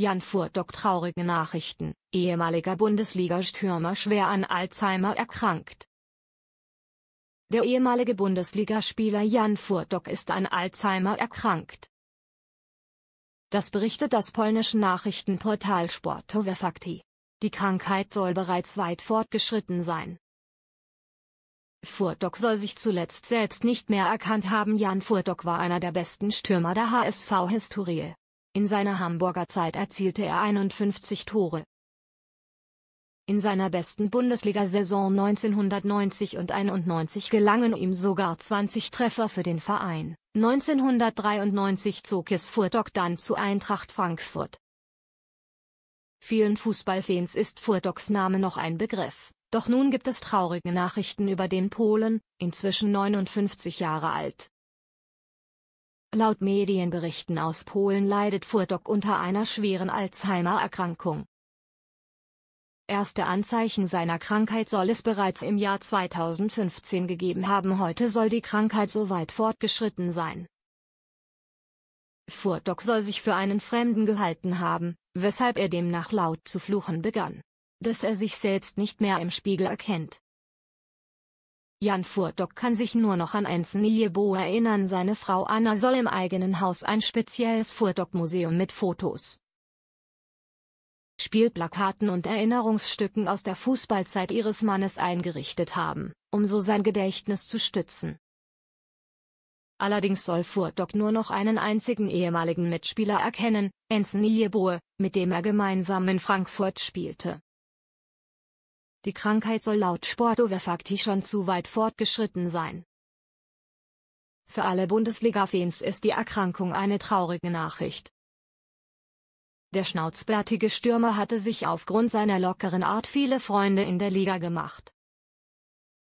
Jan Furtok traurige Nachrichten, ehemaliger Bundesliga-Stürmer schwer an Alzheimer erkrankt. Der ehemalige Bundesligaspieler Jan Furtok ist an Alzheimer erkrankt. Das berichtet das polnische Nachrichtenportal Sportowe Fakti. Die Krankheit soll bereits weit fortgeschritten sein. Furtok soll sich zuletzt selbst nicht mehr erkannt haben. Jan Furtok war einer der besten Stürmer der HSV-Historie. In seiner Hamburger Zeit erzielte er 51 Tore. In seiner besten Bundesliga-Saison 1990 und 91 gelangen ihm sogar 20 Treffer für den Verein. 1993 zog es Furtok dann zu Eintracht Frankfurt. Vielen Fußballfans ist Furtoks Name noch ein Begriff. Doch nun gibt es traurige Nachrichten über den Polen, inzwischen 59 Jahre alt. Laut Medienberichten aus Polen leidet Furtok unter einer schweren Alzheimer-Erkrankung. Erste Anzeichen seiner Krankheit soll es bereits im Jahr 2015 gegeben haben. Heute soll die Krankheit so weit fortgeschritten sein. Furtok soll sich für einen Fremden gehalten haben, weshalb er demnach laut zu fluchen begann. Dass er sich selbst nicht mehr im Spiegel erkennt. Jan Furtok kann sich nur noch an Enzen Iebo erinnern. Seine Frau Anna soll im eigenen Haus ein spezielles Furtok-Museum mit Fotos, Spielplakaten und Erinnerungsstücken aus der Fußballzeit ihres Mannes eingerichtet haben, um so sein Gedächtnis zu stützen. Allerdings soll Furtok nur noch einen einzigen ehemaligen Mitspieler erkennen, Ensen Jeboe, mit dem er gemeinsam in Frankfurt spielte. Die Krankheit soll laut Sportoverfakti schon zu weit fortgeschritten sein. Für alle Bundesliga-Fans ist die Erkrankung eine traurige Nachricht. Der schnauzbärtige Stürmer hatte sich aufgrund seiner lockeren Art viele Freunde in der Liga gemacht.